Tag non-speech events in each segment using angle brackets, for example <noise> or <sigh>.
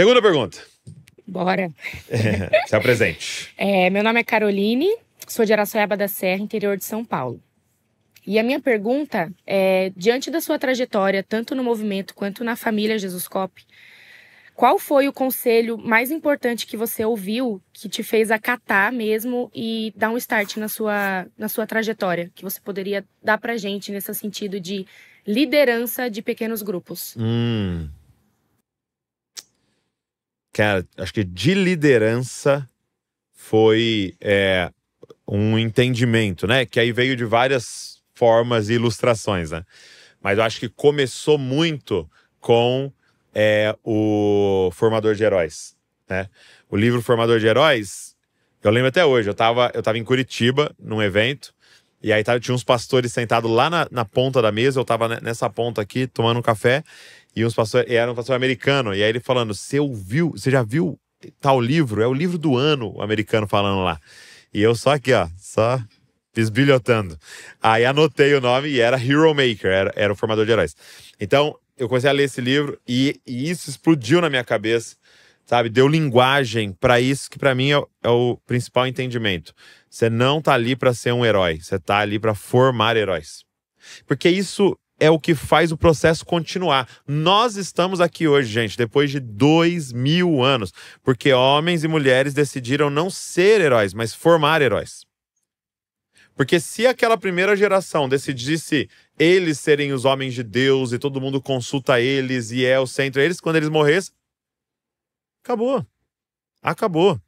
Segunda pergunta. Bora. É, se apresente. <laughs> É, meu nome é Caroline, sou de Araçoiaba da Serra, interior de São Paulo. E a minha pergunta é, diante da sua trajetória, tanto no movimento quanto na família Jesus Cop, qual foi o conselho mais importante que você ouviu que te fez acatar mesmo e dar um start na sua, na sua trajetória? Que você poderia dar pra gente nesse sentido de liderança de pequenos grupos? Hum, cara, acho que de liderança foi é, um entendimento, né? Que aí veio de várias formas e ilustrações, né? Mas eu acho que começou muito com é, o Formador de Heróis, né? O livro Formador de Heróis, eu lembro até hoje, eu estava eu tava em Curitiba, num evento, e aí tava, tinha uns pastores sentados lá na, na ponta da mesa, eu estava nessa ponta aqui, tomando um café, e uns pastor, era um pastor americano. E aí ele falando: Você ouviu, você já viu tal livro? É o livro do ano, o americano falando lá. E eu só aqui, ó, só bisbilhotando. Aí anotei o nome e era Hero Maker, era, era o formador de heróis. Então, eu comecei a ler esse livro e, e isso explodiu na minha cabeça, sabe? Deu linguagem para isso que para mim é, é, o principal entendimento. Você não tá ali para ser um herói, você tá ali para formar heróis. Porque isso é o que faz o processo continuar. Nós estamos aqui hoje, gente, depois de dois mil anos, porque homens e mulheres decidiram não ser heróis, mas formar heróis. Porque se aquela primeira geração decidisse eles serem os homens de Deus e todo mundo consulta eles e é o centro eles, quando eles morressem, acabou. Acabou.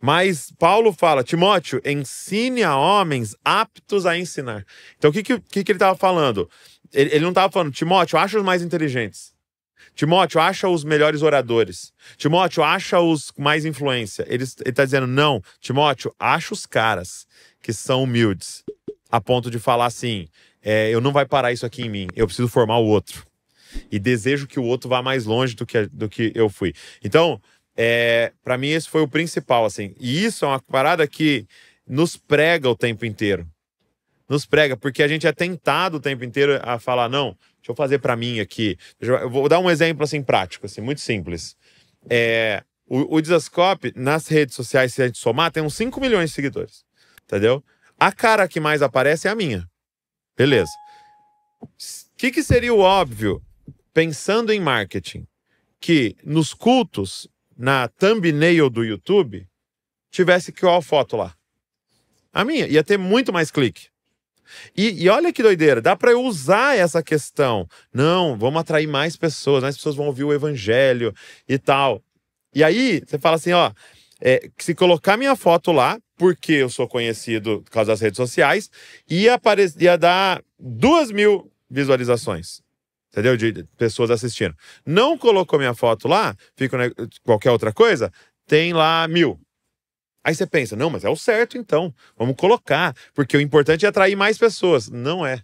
Mas Paulo fala, Timóteo, ensine a homens aptos a ensinar. Então o que, que, que ele estava falando? Ele, ele não estava falando, Timóteo, acha os mais inteligentes. Timóteo, acha os melhores oradores. Timóteo, acha os com mais influência. Ele está dizendo, não, Timóteo, acha os caras que são humildes, a ponto de falar assim: é, eu não vai parar isso aqui em mim, eu preciso formar o outro. E desejo que o outro vá mais longe do que, do que eu fui. Então, é, para mim, esse foi o principal, assim. E isso é uma parada que nos prega o tempo inteiro nos prega, porque a gente é tentado o tempo inteiro a falar, não, deixa eu fazer para mim aqui. Eu vou dar um exemplo assim prático, assim, muito simples. É, o, o nas redes sociais, se a gente somar, tem uns 5 milhões de seguidores, entendeu? A cara que mais aparece é a minha. Beleza. O que, que seria o óbvio, pensando em marketing, que nos cultos, na thumbnail do YouTube, tivesse que a foto lá? A minha. Ia ter muito mais clique. E, e olha que doideira, dá para eu usar essa questão. Não, vamos atrair mais pessoas, mais pessoas vão ouvir o evangelho e tal. E aí você fala assim, ó, é, se colocar minha foto lá, porque eu sou conhecido por causa das redes sociais, ia, ia dar duas mil visualizações. Entendeu? De pessoas assistindo. Não colocou minha foto lá, fica qualquer outra coisa, tem lá mil. Aí você pensa, não, mas é o certo então, vamos colocar, porque o importante é atrair mais pessoas. Não é.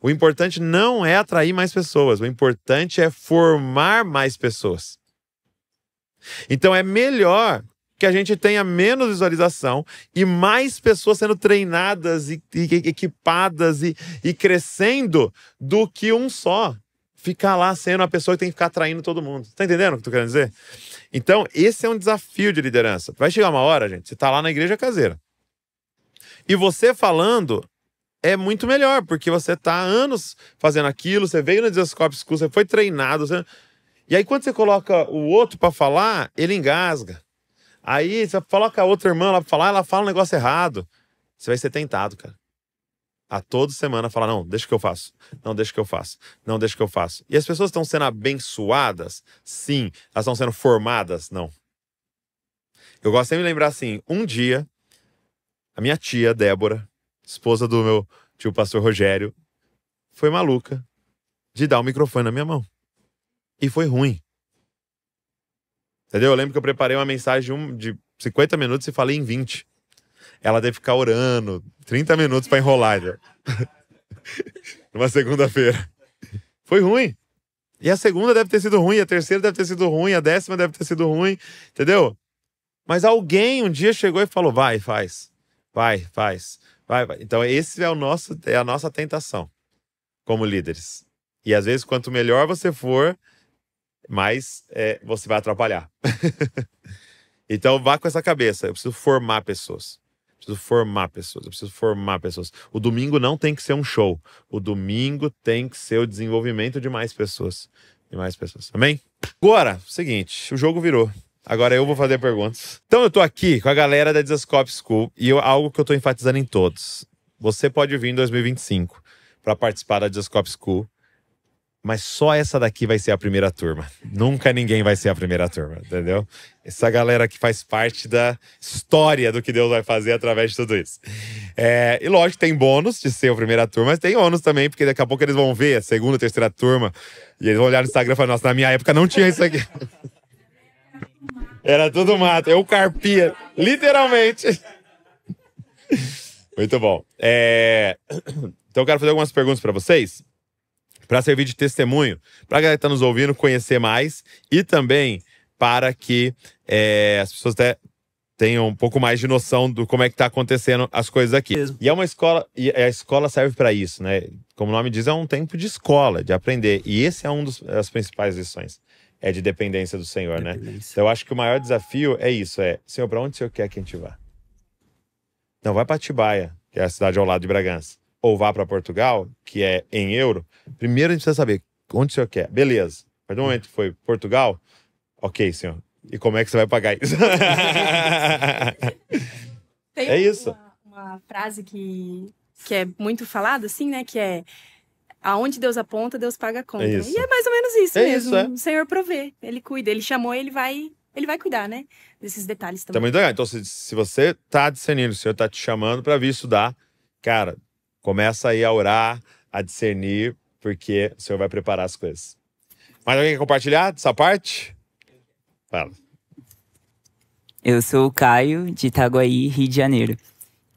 O importante não é atrair mais pessoas, o importante é formar mais pessoas. Então é melhor que a gente tenha menos visualização e mais pessoas sendo treinadas e, e equipadas e, e crescendo do que um só ficar lá sendo a pessoa que tem que ficar atraindo todo mundo. Tá entendendo o que eu tô querendo dizer? Então, esse é um desafio de liderança. Vai chegar uma hora, gente, você tá lá na igreja caseira. E você falando é muito melhor, porque você tá há anos fazendo aquilo, você veio no Desascope School, você foi treinado. Você... E aí, quando você coloca o outro para falar, ele engasga. Aí, você coloca a outra irmã lá pra falar, ela fala um negócio errado. Você vai ser tentado, cara a toda semana falar: não, deixa que eu faço, não, deixa que eu faço, não, deixa que eu faço. E as pessoas estão sendo abençoadas? Sim. Elas estão sendo formadas? Não. Eu gosto sempre de lembrar assim: um dia, a minha tia, Débora, esposa do meu tio pastor Rogério, foi maluca de dar o microfone na minha mão. E foi ruim. Entendeu? Eu lembro que eu preparei uma mensagem de 50 minutos e falei em 20 ela deve ficar orando 30 minutos para enrolar. uma <laughs> Numa segunda-feira. Foi ruim. E a segunda deve ter sido ruim, a terceira deve ter sido ruim, a décima deve ter sido ruim, entendeu? Mas alguém um dia chegou e falou: vai, faz, vai, faz, vai, vai. Então, esse é o nosso, é a nossa tentação como líderes. E às vezes, quanto melhor você for, mais é, você vai atrapalhar. <laughs> então, vá com essa cabeça. Eu preciso formar pessoas preciso formar pessoas, eu preciso formar pessoas. O domingo não tem que ser um show. O domingo tem que ser o desenvolvimento de mais pessoas. De mais pessoas. Amém? Agora, seguinte, o jogo virou. Agora eu vou fazer perguntas. Então eu tô aqui com a galera da Desascope School e eu, algo que eu tô enfatizando em todos. Você pode vir em 2025 para participar da Desascope School mas só essa daqui vai ser a primeira turma. Nunca ninguém vai ser a primeira turma, entendeu? Essa galera que faz parte da história do que Deus vai fazer através de tudo isso. É, e lógico, tem bônus de ser a primeira turma, mas tem ônus também, porque daqui a pouco eles vão ver a segunda, terceira turma, e eles vão olhar no Instagram e falar: nossa, na minha época não tinha isso aqui. Era tudo mato, eu carpia, literalmente. Muito bom. É... Então eu quero fazer algumas perguntas para vocês para servir de testemunho, para a galera que está nos ouvindo conhecer mais e também para que é, as pessoas até tenham um pouco mais de noção do como é que tá acontecendo as coisas aqui. E é uma escola, e a escola serve para isso, né? Como o nome diz, é um tempo de escola, de aprender. E esse é um dos, as principais lições. É de dependência do Senhor, né? dependência. né? Então, eu acho que o maior desafio é isso: é, Senhor, para onde o Senhor quer que a gente vá? Não, vai para Tibaia, que é a cidade ao lado de Bragança ou vá para Portugal, que é em euro, primeiro a gente precisa saber onde o senhor quer. Beleza. Mas no momento foi Portugal, ok, senhor. E como é que você vai pagar isso? <laughs> Tem é isso. Uma, uma frase que, que é muito falada, assim, né? Que é aonde Deus aponta, Deus paga a conta. É e é mais ou menos isso é mesmo. Isso, é. O Senhor provê, ele cuida, ele chamou, ele vai, ele vai cuidar, né? Desses detalhes também. Tá então, se, se você tá discernindo, o Senhor tá te chamando para vir estudar, cara, Começa aí a orar, a discernir, porque o Senhor vai preparar as coisas. Mais alguém quer compartilhar dessa parte? Fala. Eu sou o Caio, de Itaguaí, Rio de Janeiro.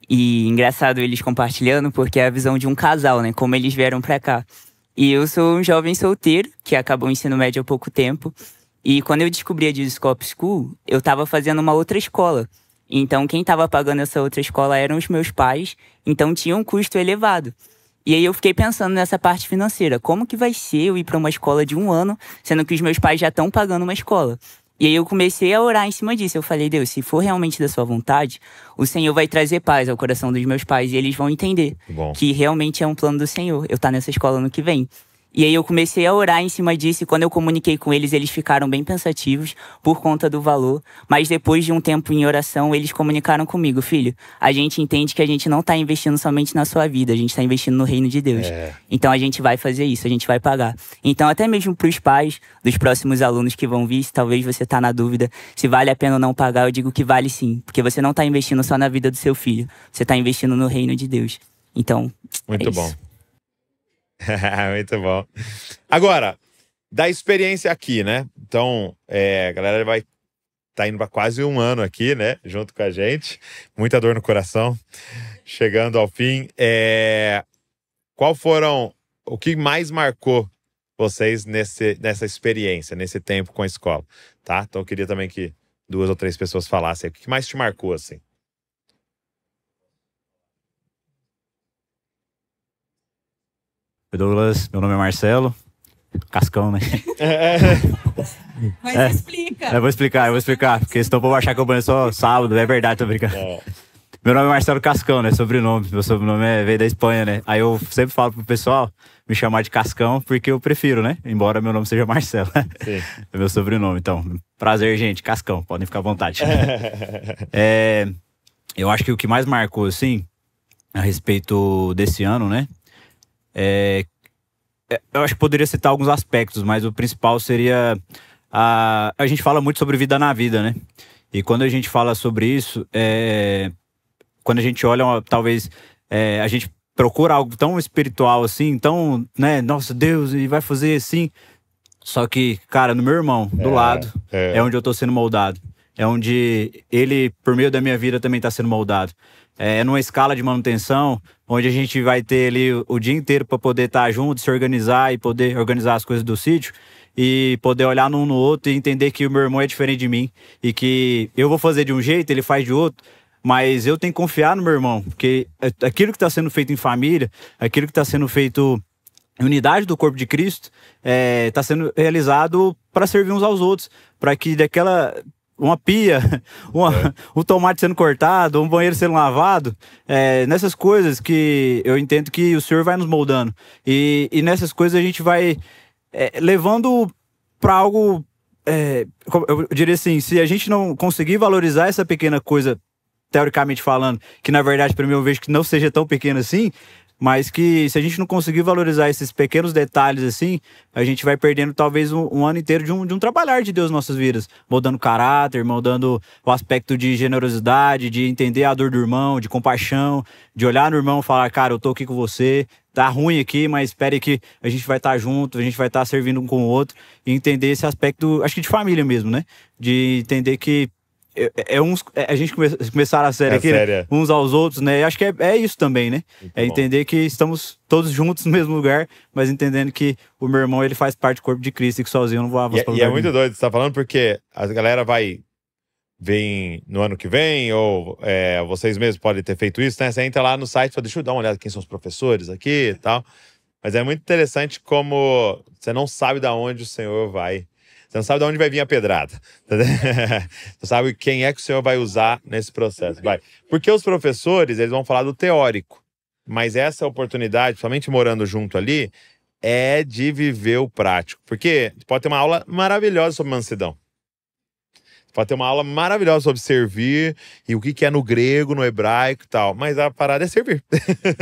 E engraçado eles compartilhando, porque é a visão de um casal, né? Como eles vieram para cá. E eu sou um jovem solteiro, que acabou o ensino médio há pouco tempo. E quando eu descobri a Discope School, eu estava fazendo uma outra escola. Então, quem estava pagando essa outra escola eram os meus pais, então tinha um custo elevado. E aí eu fiquei pensando nessa parte financeira. Como que vai ser eu ir para uma escola de um ano, sendo que os meus pais já estão pagando uma escola? E aí eu comecei a orar em cima disso. Eu falei, Deus, se for realmente da sua vontade, o Senhor vai trazer paz ao coração dos meus pais e eles vão entender Bom. que realmente é um plano do Senhor. Eu estar tá nessa escola no que vem. E aí eu comecei a orar em cima disso e quando eu comuniquei com eles, eles ficaram bem pensativos por conta do valor, mas depois de um tempo em oração, eles comunicaram comigo, filho, a gente entende que a gente não está investindo somente na sua vida, a gente está investindo no reino de Deus. É. Então a gente vai fazer isso, a gente vai pagar. Então até mesmo para os pais dos próximos alunos que vão vir, se talvez você tá na dúvida se vale a pena ou não pagar, eu digo que vale sim, porque você não está investindo só na vida do seu filho, você está investindo no reino de Deus. Então, muito é bom. <laughs> Muito bom. Agora, da experiência aqui, né? Então, é, a galera vai tá indo para quase um ano aqui, né? Junto com a gente. Muita dor no coração. Chegando ao fim. É... Qual foram. O que mais marcou vocês nesse, nessa experiência, nesse tempo com a escola? Tá? Então eu queria também que duas ou três pessoas falassem. O que mais te marcou, assim? Oi, Douglas. Meu nome é Marcelo. Cascão, né? É, é. Mas é. explica. Eu vou explicar, eu vou explicar. Porque senão por achar que eu banho só sábado. É verdade, tô brincando. É. Meu nome é Marcelo Cascão, né? Sobrenome. Meu sobrenome é, veio da Espanha, né? Aí eu sempre falo pro pessoal me chamar de Cascão, porque eu prefiro, né? Embora meu nome seja Marcelo. Sim. É meu sobrenome. Então, prazer, gente. Cascão. Podem ficar à vontade. é, é eu acho que o que mais marcou, assim, a respeito desse ano, né? É, é, eu acho que poderia citar alguns aspectos, mas o principal seria. A, a gente fala muito sobre vida na vida, né? E quando a gente fala sobre isso, é, quando a gente olha, talvez é, a gente procura algo tão espiritual assim, tão, né? Nossa, Deus, e vai fazer assim. Só que, cara, no meu irmão, do é, lado, é. é. onde eu tô sendo moldado. É onde ele, por meio da minha vida, também tá sendo moldado é, numa escala de manutenção, onde a gente vai ter ali o dia inteiro para poder estar tá junto, se organizar e poder organizar as coisas do sítio e poder olhar um no outro e entender que o meu irmão é diferente de mim e que eu vou fazer de um jeito, ele faz de outro. Mas eu tenho que confiar no meu irmão, porque é, aquilo que está sendo feito em família, aquilo que está sendo feito em unidade do corpo de Cristo, está é, tá sendo realizado para servir uns aos outros, para que daquela uma pia, <laughs> uma, é. um tomate sendo cortado, um banheiro sendo lavado, é, nessas coisas que eu entendo que o Senhor vai nos moldando. E, e nessas coisas a gente vai é, levando para algo. É, eu diria assim: se a gente não conseguir valorizar essa pequena coisa teoricamente falando, que na verdade para mim eu vejo que não seja tão pequeno assim, mas que se a gente não conseguir valorizar esses pequenos detalhes assim, a gente vai perdendo talvez um, um ano inteiro de um, de um trabalhar de Deus nas nossas vidas, moldando caráter, moldando o aspecto de generosidade, de entender a dor do irmão, de compaixão, de olhar no irmão e falar, cara, eu tô aqui com você, tá ruim aqui, mas espere que a gente vai estar tá junto, a gente vai estar tá servindo um com o outro e entender esse aspecto, acho que de família mesmo, né? De entender que é, é, é uns, é, a gente come, começar a série é aqui, Né? É. uns aos outros, né? Eu acho que é, é isso também, né? Muito é bom. entender que estamos todos juntos no mesmo lugar, mas entendendo que o meu irmão ele faz parte do corpo de Cristo e que sozinho eu não voava. E, e é muito nenhum. doido, você tá falando porque a galera vai vem no ano que vem, ou é, vocês mesmos podem ter feito isso, né? Você entra lá no site e fala, deixa eu dar uma olhada quem são os professores aqui e tal. Mas é muito interessante como você não sabe de onde o Senhor vai você não sabe de onde vai vir a pedrada. <laughs> Você sabe quem é que o senhor vai usar nesse processo. Vai. Porque os professores, eles vão falar do teórico. Mas essa oportunidade, somente morando junto ali, é de viver o prático. Porque pode ter uma aula maravilhosa sobre mansidão. Vai ter uma aula maravilhosa sobre servir e o que, que é no grego, no hebraico e tal. Mas a parada é servir.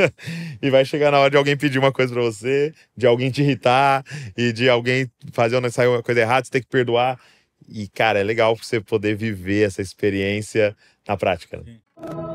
<laughs> e vai chegar na hora de alguém pedir uma coisa para você, de alguém te irritar e de alguém fazer uma, sair uma coisa errada, você tem que perdoar. E, cara, é legal você poder viver essa experiência na prática. Né?